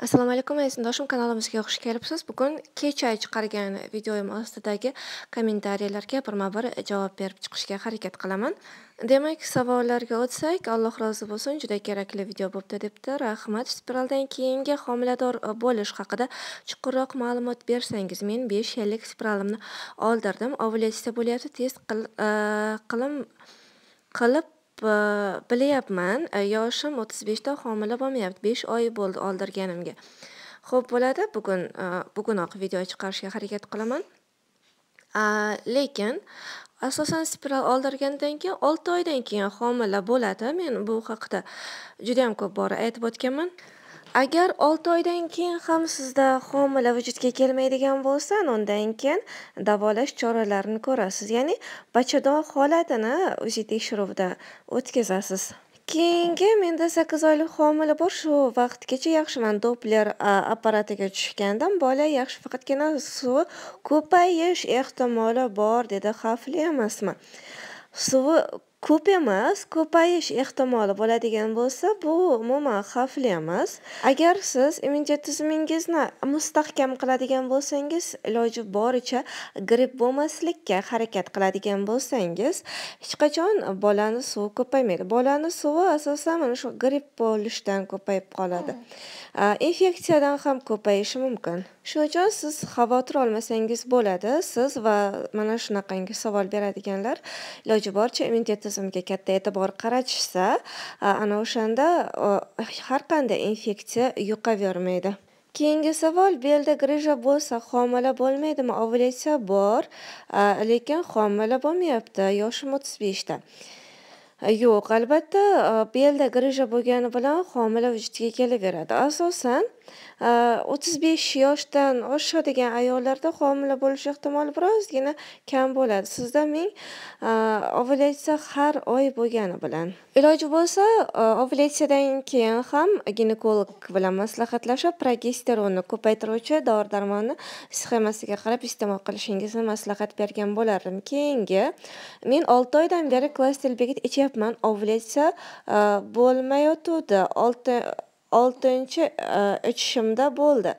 assalomu alaykum aziz do'stlar kanalimizga xush kelibsiz bugun kecha chiqargan videoyim ostidagi kommentariyalarga birma bir javob berib chiqishga harakat qilaman demak savollarga o'tsak alloh rozi bo'lsin juda kerakli video bo'libdi debdi rahmat spiraldan keyingi homilador bo'lish haqida chuqurroq ma'lumot bersangiz men besh yillik spiralimni oldirdim ovulatsiya bo'lyapti test e, qilim qilib bilyapman yoshim o'ttiz beshda homila bo'lmayapti besh oy bo'ldi oldirganimga ho'p bo'ladi bugun bugunoq video chiqarishga harakat qilaman lekin asosan spiral oldirgandan keyin olti oydan keyin homila bo'ladi men bu haqida judayam ko'p bora aytib o'tganman agar olti oydan keyin ham sizda homila vujudga kelmaydigan bo'lsa undan keyin davolash choralarini ko'rasiz ya'ni bachadon holatini uzi tekshiruvda o'tkazasiz keyingi menda sakkiz oylik homila bor shu vaqtgacha yaxshiman doppler apparatiga tushgandim bola yaxshi faqatgina suvi ko'payish ehtimoli bor dedi xavfli emasmi suvi ko'p emas ko'payish ehtimoli bo'ladigan bo'lsa bu umuman xavfli emas agar siz immunitet tizimingizni mustahkam qiladigan bo'lsangiz iloji boricha gripp bo'lmaslikka harakat qiladigan bo'lsangiz hech qachon bolani suvi ko'paymaydi bolani suvi asosan mana shu gripp bo'lishdan ko'payib qoladi infeksiyadan ham ko'payishi mumkin shuning uchun siz xavotir olmasangiz bo'ladi siz va mana shunaqangi savol beradiganlar iloji boricha immunitet tizimiga katta e'tibor qaratishsa ana o'shanda har qanday infeksiya yuqavermaydi keyingi savol belda grija bo'lsa homila bo'lmaydimi ovulyatsiya bor lekin homila bo'lmayapti yoshim o'ttiz beshda yo'q albatta belda grija bo'lgani bilan homila vujudga kelaveradi asosan o'ttiz besh yoshdan oshadigan ayollarda homila bo'lish ehtimoli birozgina kam bo'ladi sizda ming e, ovulyatsiya har oy bo'lgani bilan iloji bo'lsa e, ovulyatsiyadan keyin ham ginekolog bilan maslahatlashib progesteronni ko'paytiruvchi dori darmonni sxemasiga qarab iste'mol qilishingizni maslahat bergan bo'lardim keyingi men olti oydan beri klasterbeget ichyapman ovulyatsiya e, bo'lmayotgandi olti oltinchi e, ichishimda bo'ldi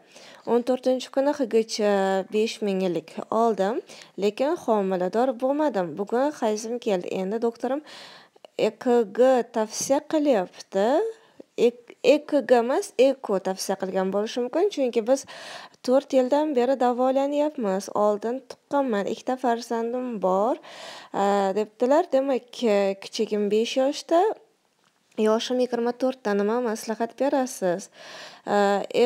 o'n to'rtinchi kuni higicha besh minglik oldim lekin homilador bo'lmadim bugun hayzim keldi endi doktorim ekg tavsiya qilyapti ekg emas eko tavsiya qilgan bo'lishi mumkin chunki biz to'rt yildan beri davolanyapmiz oldin tuqqanman ikkita farzandim bor e, debdilar demak kichigim besh yoshda yoshim yigirma nima maslahat berasiz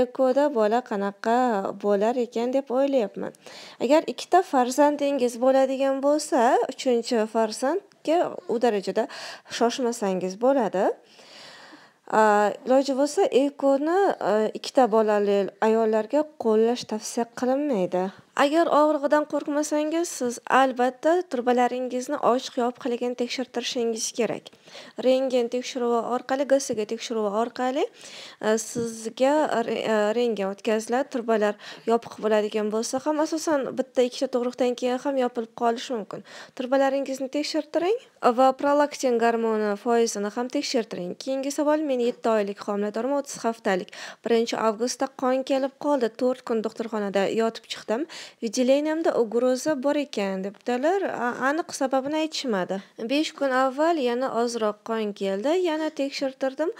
ekoda bola qanaqa bo'lar ekan deb o'ylayapman agar ikkita farzandingiz bo'ladigan bo'lsa uchinchi farzandga u darajada shoshmasangiz bo'ladi iloji bo'lsa ekoni e, ikkita bolali ayollarga qo'llash tavsiya qilinmaydi agar og'rig'idan qo'rqmasangiz siz albatta turbalaringizni ochiq yopiqligini tekshirtirishingiz kerak rentgen tekshiruvi orqali gsg tekshiruvi orqali e, sizga e, rentgen o'tkaziladi turbalar yopiq bo'ladigan bo'lsa ham asosan bitta ikkita tug'ruqdan keyin ham yopilib qolishi mumkin turbalaringizni tekshirtiring va prolaktin gormoni foizini ham tekshirtiring keyingi savol men yetti oylik homiladorman o'ttiz haftalik birinchi avgustda qon kelib qoldi to'rt kun doktorxonada yotib chiqdim videoleniyamda ugroza bor ekan debdilar aniq sababini aytishmadi besh kun avval yana ozroq qon keldi yana tekshirtirdim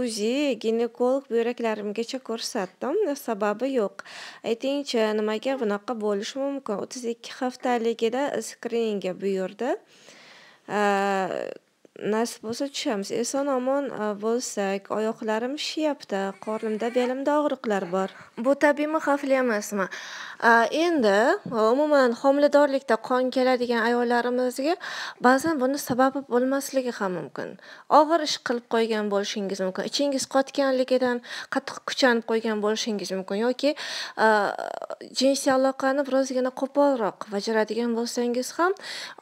uzi ginekolog buyraklarimgacha ko'rsatdim sababi yo'q aytingchi nimaga bunaqa bo'lishi mumkin o'ttiz ikki haftaligida skriningga buyurdi nasib bo'lsa tushamiz eson omon e, bo'lsak oyoqlarim shiyapda qornimda belimda og'riqlar bor bu tabiiymi xavfli emasmi e, endi e, umuman homiladorlikda qon keladigan ayollarimizga ba'zan buni sababi bo'lmasligi ham mumkin og'ir ish qilib qo'ygan bo'lishingiz mumkin ichingiz qotganligidan qattiq kuchanib qo'ygan bo'lishingiz mumkin yoki jinsiy aloqani birozgina qo'polroq bajaradigan bo'lsangiz ham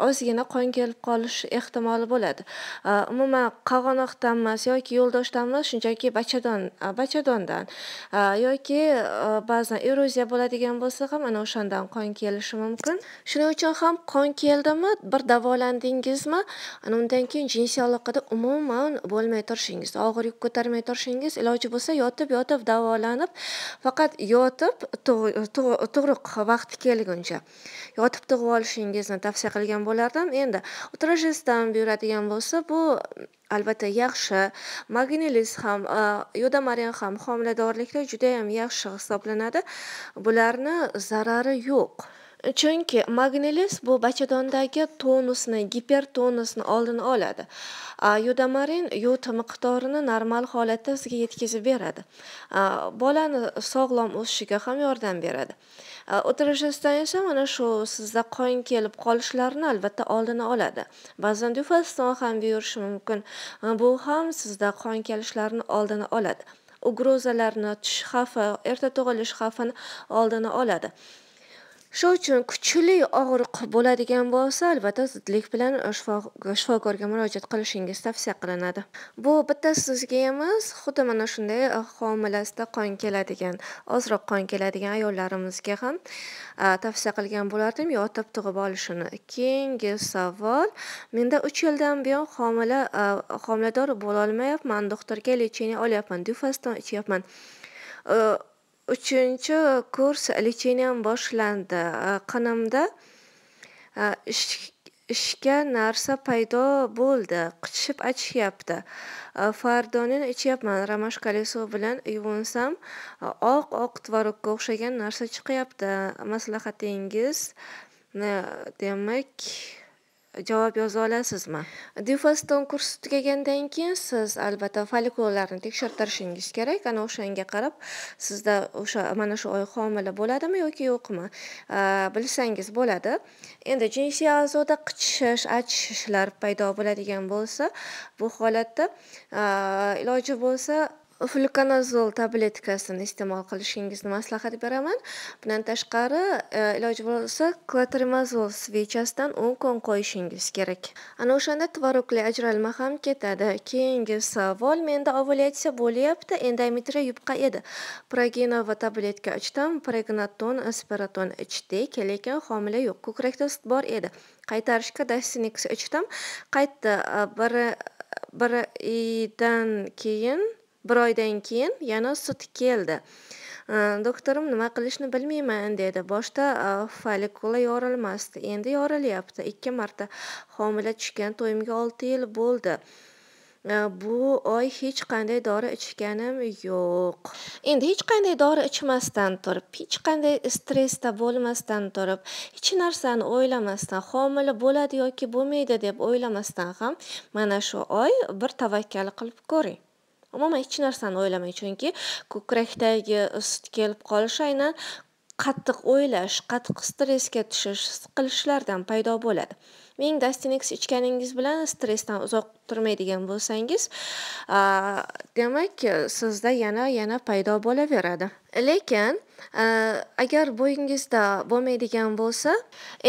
ozgina qon kelib qolish ehtimoli bo'ladi umuman qalg'anoqdanmas yoki yo'ldoshdanmas shunchaki bachadon bachadondan yoki ba'zan eroziya bo'ladigan bo'lsa ham ana o'shandan qon kelishi mumkin shuning uchun ham qon keldimi bir davolandingizmi ana undan keyin jinsiy aloqada umuman bo'lmay turishingiz og'ir yuk ko'tarmay turishingiz iloji bo'lsa yotib yotib davolanib faqat yotib to'g'ri vaqti kelguncha yotib tug'ib olishingizni tavsiya qilgan bo'lardim endi утрожесdan buyuradigan bo'lsa bo'lsa bu mm, albatta yaxshi magnelis ham yodamarin ham homiladorlikda judayam yaxshi hisoblanadi bularni zarari yo'q chunki magnelis bu bachadondagi tonusni gipertonusni oldini oladi yodamarin yod miqdorini normal holatda sizga yetkazib beradi bolani sog'lom o'sishiga ham yordam beradi o'tirishdan esa mana shu sizda qon kelib qolishlarini albatta oldini oladi ba'zan dufaston ham buyurishi mumkin bu ham sizda qon kelishlarini oldini oladi ugrozalarni tush xavfi erta tug'ilish xavfini oldini oladi shu uchun kuchli og'riq bo'ladigan bo'lsa albatta zudlik bilan shifokorga murojaat qilishingiz tavsiya qilinadi bu bitta sizga emas xuddi mana shunday eh, homilasida qon keladigan ozroq qon keladigan ayollarimizga ham eh, tavsiya qilgan bo'lardim yotib tug'ib olishini keyingi savol menda uch yildan buyon homila eh, homilador bo'lolmayapman doktorga lecheniya olyapman dufaston ichyapman uchinchi kurs lichiniyam boshlandi qinimda ishga narsa paydo bo'ldi qichishib achishyapti fardonini ichyapman ramashkali suv bilan yuvinsam oq oq tvorogga o'xshagan narsa chiqyapti maslahatingiz demak javob yoza olasizmi difostom kursi tugagandan keyin siz albatta folikulalarni tekshirtirishingiz kerak ana o'shanga qarab sizda o'sha mana shu oy homila bo'ladimi yoki yo'qmi bilsangiz bo'ladi endi jinsiy a'zoda qichishish achishishlar paydo bo'ladigan bo'lsa bu holatda iloji bo'lsa fluconazol tabletkasini iste'mol qilishingizni maslahat beraman bundan tashqari e, iloji bo'lsa klatrimazol svechasidan o'n kun qo'yishingiz kerak ana o'shanda tvorogli ajralma ham ketadi keyingi savol menda ovulyatsiya bo'lyapti endometriya yupqa edi progenova tabletka ichdim pregnaton aspiraton ichdik lekin homila yo'q ko'krakda ust bor edi qaytarishga dasinix ichdim qaytdi bir biridan keyin bir oydan keyin yana sut keldi doktorim nima qilishni bilmayman dedi boshda e, folikula yorilmasdi endi yorilyapti ikki marta homila tushgan to'yimga olti yil bo'ldi e, bu oy hech qanday dori ichganim yo'q endi hech qanday dori ichmasdan turib hech qanday stressda bo'lmasdan turib hech narsani o'ylamasdan homila bo'ladi yoki bo'lmaydi deb o'ylamasdan ham mana shu oy bir tavakkal qilib ko'ring umuman hech narsani o'ylamang chunki ko'krakdagi isit kelib qolishi aynan qattiq o'ylash qattiq stressga tushish siqilishlardan paydo bo'ladi ming dastinex ichganingiz bilan stressdan uzoq turmaydigan bo'lsangiz demak sizda yana yana paydo bo'laveradi lekin agar bo'yingizda bo'lmaydigan bo'lsa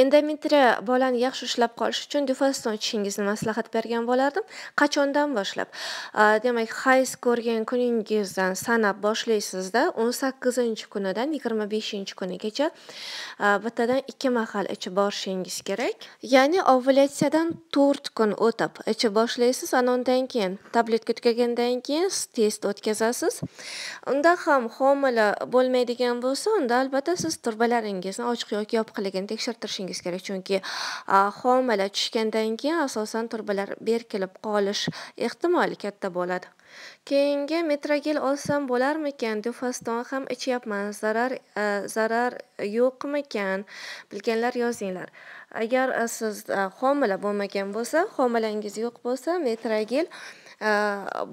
endometriya bolani yaxshi ushlab qolish uchun dufaston ichishingizni maslahat bergan bo'lardim qachondan boshlab demak hayz ko'rgan kuningizdan sanab boshlaysizda o'n sakkizinchi kunidan yigirma beshinchi kunigacha bittadan ikki mahal ichib borishingiz kerak ya'ni ovulyatsiyadan to'rt kun o'tib icha boshlaysiz ana undan keyin tabletka tugagandan keyin test o'tkazasiz unda ham homila bo'lmaydigan bo'lsa unda albatta siz turbalaringizni ochiq yoki yopiqligini tekshirtirishingiz kerak chunki homila tushgandan keyin asosan turbalar berkilib qolish ehtimoli katta bo'ladi keyingi metrogel olsam bo'larmikan dufaston ham ichyapman zarar e, zarar e, yo'qmikan bilganlar yozinglar agar e, siz homila bo'lmagan bo'lsa homilangiz yo'q bo'lsa metrogel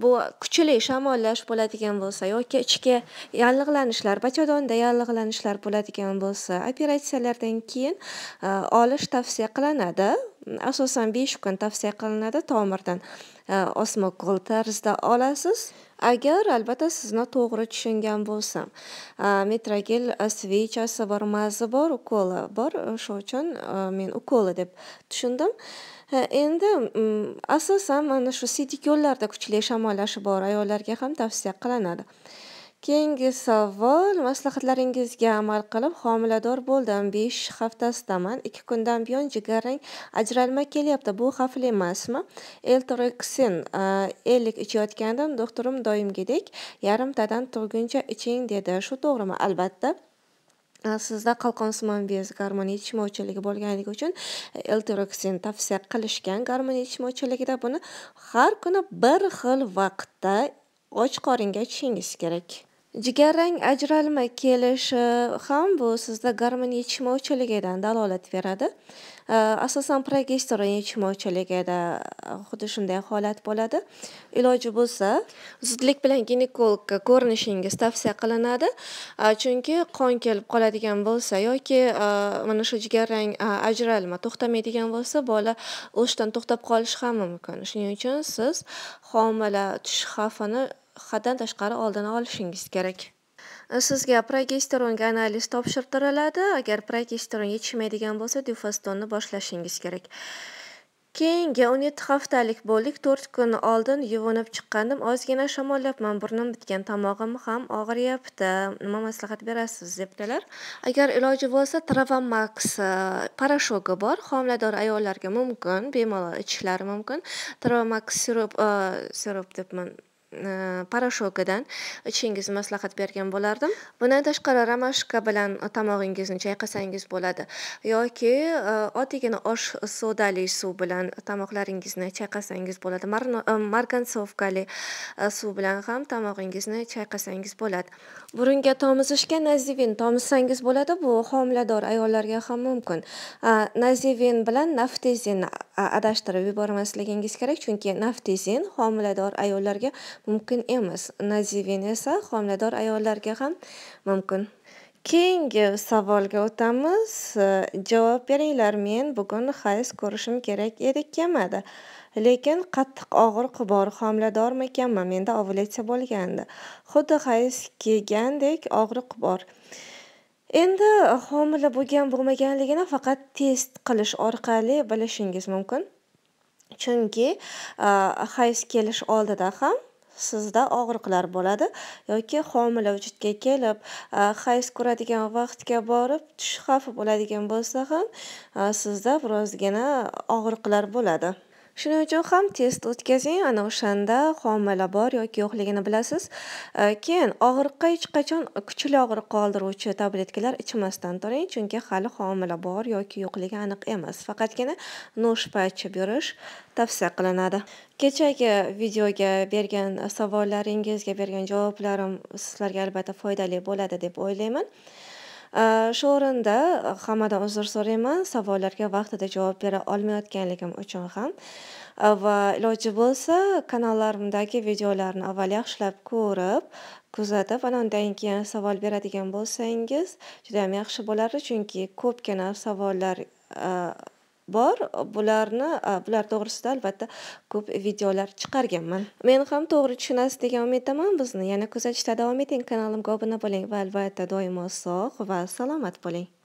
bu kuchli shamollash bo'ladigan bo'lsa yoki ichki yallig'lanishlar bachadonda yallig'lanishlar bo'ladigan bo'lsa operatsiyalardan keyin olish tavsiya qilinadi asosan besh kun tavsiya qilinadi tomirdan osma ko'l tarzda olasiz agar albatta sizni to'g'ri tushungan bo'lsam metrogel svechasi bor mazi bor ukoli bor o'sha uchun e, men ukoli deb tushundim endi mm, asosan mana shu sitikollarda kuchli shamollashi bor ayollarga ham tavsiya qilinadi Keyingi savol, maslahatlaringizga amal qilib homilador bo'ldim. 5 haftasidaman. 2 kundan buyon jigarrang ajralma kelyapti. Bu xavfli emasmi? Eltorexin 50 ichayotgandim. Doktorim doimgidek yarim tadan turguncha iching dedi. Shu to'g'rimi? Albatta. sizda qalqonsimon bez gormon yetishmovchiligi bo'lganligi uchun eltroksin tavsiya qilishgan gormon yetishmovchiligida buni har kuni bir xil vaqtda och qoringa ichishingiz kerak Jigarrang ajralma kelishi ham bu sizda gormon yetishmovchiligidan dalolat beradi. Asosan progesteron yetishmovchiligida xuddi shunday holat bo'ladi. Iloji bo'lsa, zudlik bilan ginekologga ko'rinishingiz tavsiya qilinadi. Chunki qon kelib qoladigan bo'lsa yoki mana shu jigarrang ajralma to'xtamaydigan bo'lsa, bola o'sishdan to'xtab qolishi ham mumkin. Shuning uchun siz homila tushish xavfini haddan tashqari oldini olishingiz kerak sizga progesteronga analiz topshirtiriladi agar progesteron yetishmaydigan bo'lsa dufastonni boshlashingiz kerak keyingi o'n yetti haftalik bo'ldik to'rt kun oldin yuvinib chiqqandim ozgina shamollabman burnim bitgan tomog'im ham og'riyapti nima maslahat berasiz debdilar agar iloji bo'lsa travamax e, poroshogi bor homilador ayollarga mumkin bemalol ichishlari mumkin travamax sirup e, sirup debman poroshokidan э, ichishingizni maslahat bergan bo'lardim bundan tashqari ramashka bilan tomog'ingizni chayqasangiz bo'ladi yoki e, oddiygina osh sodali suv bilan tomoqlaringizni chayqasangiz bo'ladi e, margansovkali e, suv bilan ham tomog'ingizni chayqasangiz bo'ladi burunga tomizishga nazivin tomizsangiz bo'ladi bu homilador ayollarga ham mumkin nazivin bilan naftezin adashtirib yubormasligingiz kerak chunki naftezin homilador ayollarga mumkin emas nazivin esa homilador ayollarga ham mumkin keyingi savolga o'tamiz javob beringlar men bugun hayz ko'rishim kerak edi kemada lekin qattiq og'riq bor homiladormikanman menda ovulyatsiya bo'lgandi xuddi hayz kelgandek og'riq bor endi homila bo'lgan bo'lmaganligini faqat test qilish orqali bilishingiz mumkin chunki hayz kelish oldida ham sizda og'riqlar bo'ladi yoki homila vujudga kelib hayz ko'radigan vaqtga borib tush xavfi bo'ladigan bo'lsa ham sizda birozgina og'riqlar bo'ladi Shuning uchun ham test o'tkazing, ana o'shanda homila bor yoki yo'qligini bilasiz. Keyin og'riqqa hech qachon kuchli og'riq qoldiruvchi tabletkalar ichmasdan turing, chunki hali homila bor yoki yo'qligi aniq emas. Faqatgina noshpa ichib yurish tavsiya qilinadi. Kechagi videoga bergan savollaringizga bergan javoblarim sizlarga albatta foydali bo'ladi deb o'ylayman. Э, Shu o'rinda э, hammadan uzr so'rayman, savollarga vaqtida javob bera olmayotganligim uchun ham. Э, va iloji bo'lsa, kanallarimdagi videolarni avval yaxshilab ko'rib, kuzatib, ana undan keyin savol beradigan bo'lsangiz, juda ham yaxshi bo'lardi, chunki ko'pgina savollar e, bor bularni bular to'g'risida albatta ko'p videolar chiqarganman men ham to'g'ri tushunasiz degan umiddaman bizni yana kuzatishda davom eting kanalimga obuna bo'ling va albatta doimo sog' va salomat bo'ling